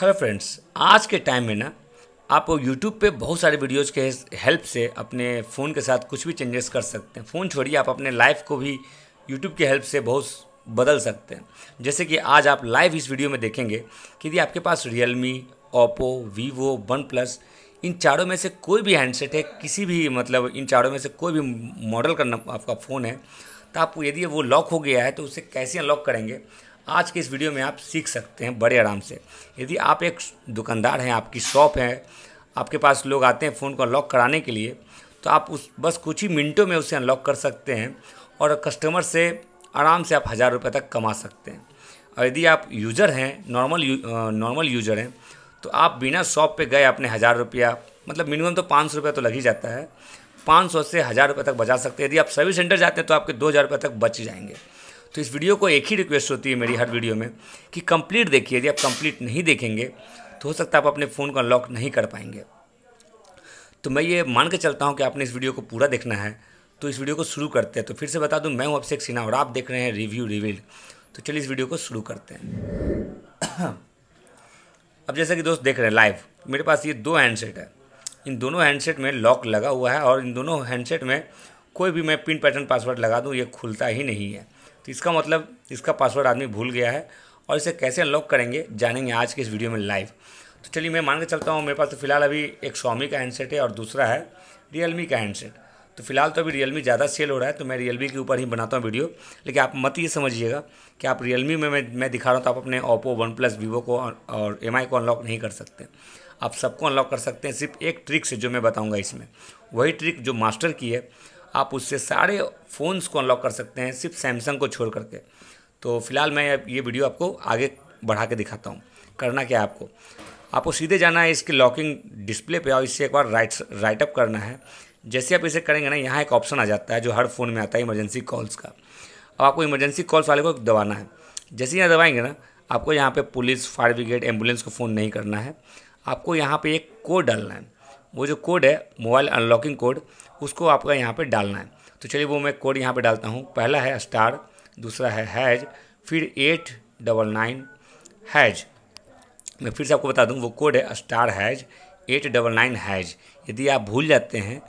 hello friends आज के time में ना आप यूट्यूब पे बहुत सारे वीडियोस के हेल्प से अपने फ़ोन के साथ कुछ भी चेंजेस कर सकते हैं फ़ोन छोड़िए आप अपने लाइफ को भी यूट्यूब के हेल्प से बहुत बदल सकते हैं जैसे कि आज आप लाइव इस वीडियो में देखेंगे कि यदि आपके पास Realme Oppo Vivo OnePlus इन चारों में से कोई भी हैंडसेट है किसी भी मतलब इन चारों में से कोई भी मॉडल का आपका फ़ोन है तो आप यदि वो लॉक हो गया है तो उसे कैसे अनलॉक करेंगे आज के इस वीडियो में आप सीख सकते हैं बड़े आराम से यदि आप एक दुकानदार हैं आपकी शॉप है आपके पास लोग आते हैं फ़ोन को अनलॉक कराने के लिए तो आप उस बस कुछ ही मिनटों में उसे अनलॉक कर सकते हैं और कस्टमर से आराम से आप हज़ार रुपये तक कमा सकते हैं और यदि आप यूज़र हैं नॉर्मल यू, नॉर्मल यूज़र हैं तो आप बिना शॉप पे गए अपने हज़ार रुपया मतलब मिनिमम तो पाँच सौ तो लग ही जाता है पाँच सौ से हज़ार रुपये तक बचा सकते हैं यदि आप सर्विस सेंटर जाते हैं तो आपके दो हज़ार रुपये तक बच जाएंगे तो इस वीडियो को एक ही रिक्वेस्ट होती है मेरी हर वीडियो में कि कंप्लीट देखिए यदि आप कंप्लीट नहीं देखेंगे तो हो सकता है आप अपने फ़ोन को अनलॉक नहीं कर पाएंगे तो मैं ये मान के चलता हूँ कि आपने इस वीडियो को पूरा देखना है तो इस वीडियो को शुरू करते हैं तो फिर से बता दूँ मैं हूँ अभिषेक सिन्हा और आप देख रहे हैं रिव्यू रिविल तो चलिए इस वीडियो को शुरू करते हैं अब जैसा कि दोस्त देख रहे हैं लाइव मेरे पास ये दो हैंडसेट है इन दोनों हैंडसेट में लॉक लगा हुआ है और इन दोनों हैंडसेट में कोई भी मैं पिन पैटर्न पासवर्ड लगा दूँ ये खुलता ही नहीं है तो इसका मतलब इसका पासवर्ड आदमी भूल गया है और इसे कैसे अनलॉक करेंगे जानेंगे आज के इस वीडियो में लाइव तो चलिए मैं मान के चलता हूँ मेरे पास तो फिलहाल अभी एक शॉमी का हैंडसेट है और दूसरा है रियलमी का हैंडसेट तो फिलहाल तो अभी रियलमी ज़्यादा सेल हो रहा है तो मैं रियलमी के ऊपर ही बनाता हूँ वीडियो लेकिन आप मत ये समझिएगा कि आप रियलमी में मैं मैं दिखा रहा हूँ तो आप अपने ओप्पो वन प्लस वीवो को और एम को अनलॉक नहीं कर सकते आप सबको अनलॉक कर सकते हैं सिर्फ एक ट्रिक से जो मैं बताऊँगा इसमें वही ट्रिक जो मास्टर की है आप उससे सारे फ़ोन्स को अनलॉक कर सकते हैं सिर्फ सैमसंग को छोड़ करके तो फिलहाल मैं ये वीडियो आपको आगे बढ़ा के दिखाता हूँ करना क्या है आपको आपको सीधे जाना है इसके लॉकिंग डिस्प्ले पे और इससे एक बार राइट राइट अप करना है जैसे आप इसे करेंगे ना यहाँ एक ऑप्शन आ जाता है जो हर फ़ोन में आता है इमरजेंसी कॉल्स का अब आपको इमरजेंसी कॉल्स वाले को दबाना है जैसे यहाँ दबाएंगे ना आपको यहाँ पे पुलिस फायर ब्रिगेड एम्बुलेंस को फ़ोन नहीं करना है आपको यहाँ पे एक कोड डालना है वो जो कोड है मोबाइल अनलॉकिंग कोड उसको आपका यहाँ पर डालना है तो चलिए वो मैं कोड यहाँ पर डालता हूँ पहला है स्टार दूसरा है हैज फिर एट डबल नाइन हैज मैं फिर से आपको बता दूँ वो कोड है star hash eight double nine hash यदि आप भूल जाते हैं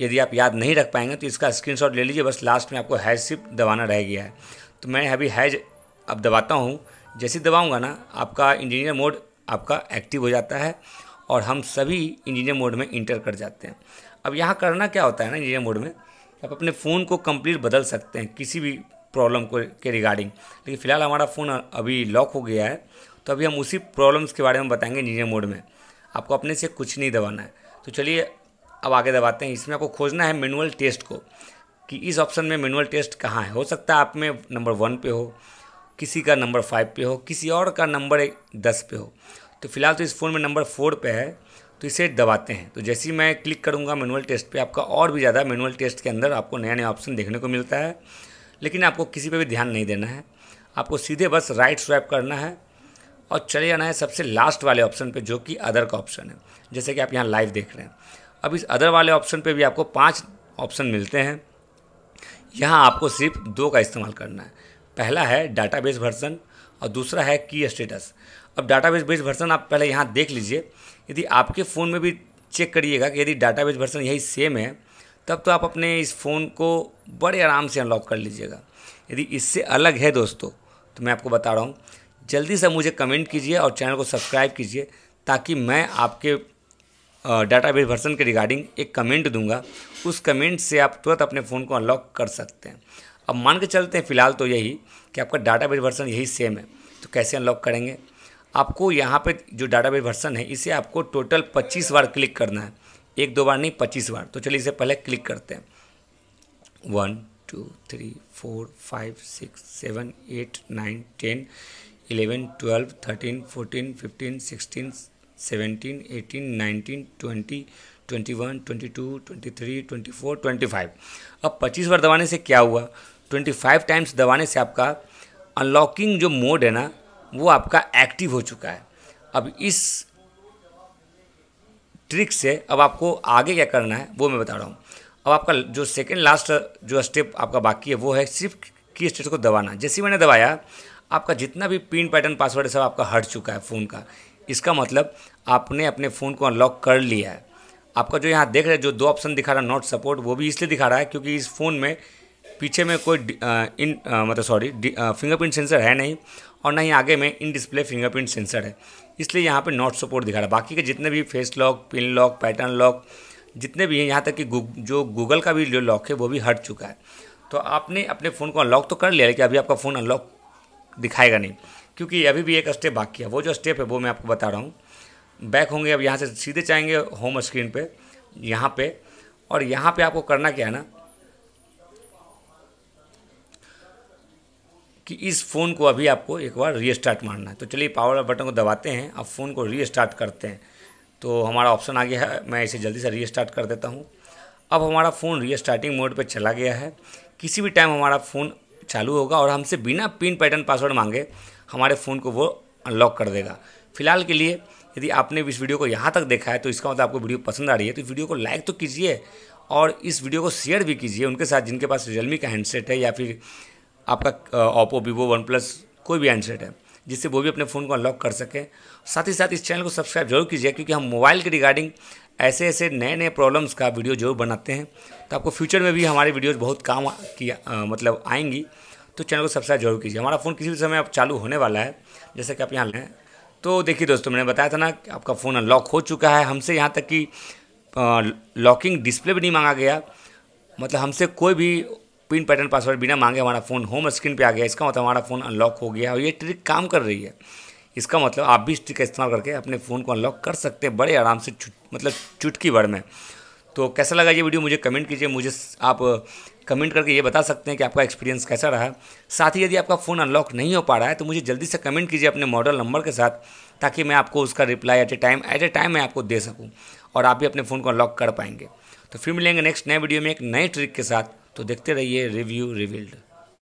यदि आप याद नहीं रख पाएंगे तो इसका स्क्रीनशॉट ले लीजिए बस लास्ट में आपको हैज सिर्फ दबाना रह गया है तो मैं अभी हैज अब दबाता हूँ जैसे दबाऊँगा ना आपका इंजीनियर मोड आपका एक्टिव हो जाता है और हम सभी इंजीनियर मोड में इंटर कर जाते हैं अब यहाँ करना क्या होता है ना इंजीनियर मोड में आप अपने फ़ोन को कंप्लीट बदल सकते हैं किसी भी प्रॉब्लम को के रिगार्डिंग लेकिन फ़िलहाल हमारा फ़ोन अभी लॉक हो गया है तो अभी हम उसी प्रॉब्लम्स के बारे में बताएंगे इंजीनियर मोड में आपको अपने से कुछ नहीं दबाना है तो चलिए अब आगे दबाते हैं इसमें आपको खोजना है मैनुअल टेस्ट को कि इस ऑप्शन में मैनुअल टेस्ट कहाँ है हो सकता है आप में नंबर वन पे हो किसी का नंबर फाइव पे हो किसी और का नंबर दस पे हो तो फिलहाल तो इस फ़ोन में नंबर फोर पे है तो इसे दबाते हैं तो जैसे ही मैं क्लिक करूँगा मैनुअल टेस्ट पे आपका और भी ज़्यादा मैनुअल टेस्ट के अंदर आपको नया नया ऑप्शन देखने को मिलता है लेकिन आपको किसी पर भी ध्यान नहीं देना है आपको सीधे बस राइट स्वैप करना है और चले जाना है सबसे लास्ट वाले ऑप्शन पर जो कि अदर का ऑप्शन है जैसे कि आप यहाँ लाइव देख रहे हैं अब इस अदर वाले ऑप्शन पर भी आपको पाँच ऑप्शन मिलते हैं यहाँ आपको सिर्फ दो का इस्तेमाल करना है पहला है डाटाबेस वर्जन और दूसरा है की स्टेटस अब डाटाबेस बेस्ड वर्सन आप पहले यहाँ देख लीजिए यदि आपके फ़ोन में भी चेक करिएगा कि यदि डाटाबेस वर्सन यही सेम है तब तो आप अपने इस फ़ोन को बड़े आराम से अनलॉक कर लीजिएगा यदि इससे अलग है दोस्तों तो मैं आपको बता रहा हूँ जल्दी से मुझे कमेंट कीजिए और चैनल को सब्सक्राइब कीजिए ताकि मैं आपके डाटाबेस वर्सन के रिगार्डिंग एक कमेंट दूंगा उस कमेंट से आप तुरंत अपने फ़ोन को अनलॉक कर सकते हैं अब मान के चलते हैं फिलहाल तो यही कि आपका बेस वर्सन यही सेम है तो कैसे अनलॉक करेंगे आपको यहाँ पे जो बेस वर्सन है इसे आपको टोटल 25 बार क्लिक करना है एक दो बार नहीं 25 बार तो चलिए इसे पहले क्लिक करते हैं one two three four five six seven eight nine ten eleven twelve thirteen fourteen fifteen sixteen seventeen eighteen nineteen twenty twenty one twenty two twenty three twenty four twenty five अब पच्चीस बार दबाने से क्या हुआ twenty five times दबाने से आपका unlocking जो मोड है ना वो आपका एक्टिव हो चुका है अब इस ट्रिक से अब आपको आगे क्या करना है वो मैं बता रहा हूँ अब आपका जो सेकेंड लास्ट जो स्टेप आपका बाकी है वो है सिर्फ की स्टेट को दबाना जैसे मैंने दबाया आपका जितना भी पिन पैटर्न पासवर्ड सब आपका हट चुका है फ़ोन का इसका मतलब आपने अपने फ़ोन को अनलॉक कर लिया है आपका जो यहाँ देख रहे हैं जो दो ऑप्शन दिखा रहा है नॉट सपोर्ट वो भी इसलिए दिखा रहा है क्योंकि इस फ़ोन में पीछे में कोई इन मतलब सॉरी फिंगरप्रिंट सेंसर है नहीं और ना ही आगे में इन डिस्प्ले फिंगरप्रिंट सेंसर है इसलिए यहाँ पे नॉट सपोर्ट दिखा रहा है बाकी के जितने भी face lock pin lock pattern lock जितने भी हैं यहाँ तक कि गूग, जो गूगल का भी जो लॉक है वो भी हट चुका है तो आपने अपने फ़ोन को अनलॉक तो कर लिया लेकिन अभी आपका फ़ोन अनलॉक दिखाएगा नहीं क्योंकि अभी भी एक स्टेप बाकी है वो जो स्टेप है वो मैं आपको बता रहा हूँ बैक होंगे अब यहाँ से सीधे जाएंगे होम स्क्रीन पर यहाँ पर और यहाँ पर आपको करना क्या है ना कि इस फ़ोन को अभी आपको एक बार रीस्टार्ट मारना है तो चलिए पावर बटन को दबाते हैं अब फ़ोन को रीस्टार्ट करते हैं तो हमारा ऑप्शन आ गया है मैं इसे जल्दी से रीस्टार्ट कर देता हूँ अब हमारा फ़ोन रीस्टार्टिंग मोड पर चला गया है किसी भी टाइम हमारा फ़ोन चालू होगा और हमसे बिना पिन पैटर्न पासवर्ड मांगे हमारे फ़ोन को वो अनलॉक कर देगा फिलहाल के लिए यदि आपने इस वीडियो को यहाँ तक देखा है तो इसका मतलब आपको वीडियो पसंद आ रही है तो वीडियो को लाइक तो कीजिए और इस वीडियो को शेयर भी कीजिए उनके साथ जिनके पास रियलमी का हैंडसेट है या फिर आपका ओप्पो वीवो वन प्लस कोई भी हैंडसेट है जिससे वो भी अपने फ़ोन को अनलॉक कर सकें साथ ही साथ इस चैनल को सब्सक्राइब जरूर कीजिए क्योंकि हम मोबाइल के रिगार्डिंग ऐसे ऐसे नए नए प्रॉब्लम्स का वीडियो जरूर बनाते हैं तो आपको फ्यूचर में भी हमारी वीडियोज़ बहुत काम की आ, मतलब आएंगी तो चैनल को सब्सक्राइब जरूर कीजिए हमारा फ़ोन किसी भी समय अब चालू होने वाला है जैसे कि आप यहाँ लें तो देखिए दोस्तों मैंने बताया था ना कि आपका फ़ोन अनलॉक हो चुका है हमसे यहाँ तक कि लॉकिंग डिस्प्ले भी नहीं मांगा गया मतलब हमसे कोई भी पिन पैटर्न पासवर्ड बिना मांगे हमारा फ़ोन होम स्क्रीन पे आ गया इसका मतलब हमारा फ़ोन अनलॉक हो गया और ये ट्रिक काम कर रही है इसका मतलब आप भी इस ट्रिक का इस्तेमाल करके अपने फ़ोन को अनलॉक कर सकते हैं बड़े आराम से मतलब चुटकी भर में तो कैसा लगा ये वीडियो मुझे कमेंट कीजिए मुझे आप कमेंट करके ये बता सकते हैं कि आपका एक्सपीरियंस कैसा रहा साथ ही यदि आपका फ़ोन अनलॉक नहीं हो पा रहा है तो मुझे जल्दी से कमेंट कीजिए अपने मॉडल नंबर के साथ ताकि मैं आपको उसका reply at a time at a time मैं आपको दे सकूँ और आप भी अपने फ़ोन को अनलॉक कर पाएंगे तो फिर मिलेंगे नेक्स्ट नए वीडियो में एक नए ट्रिक के साथ तो देखते रहिए रिव्यू रिविल्ड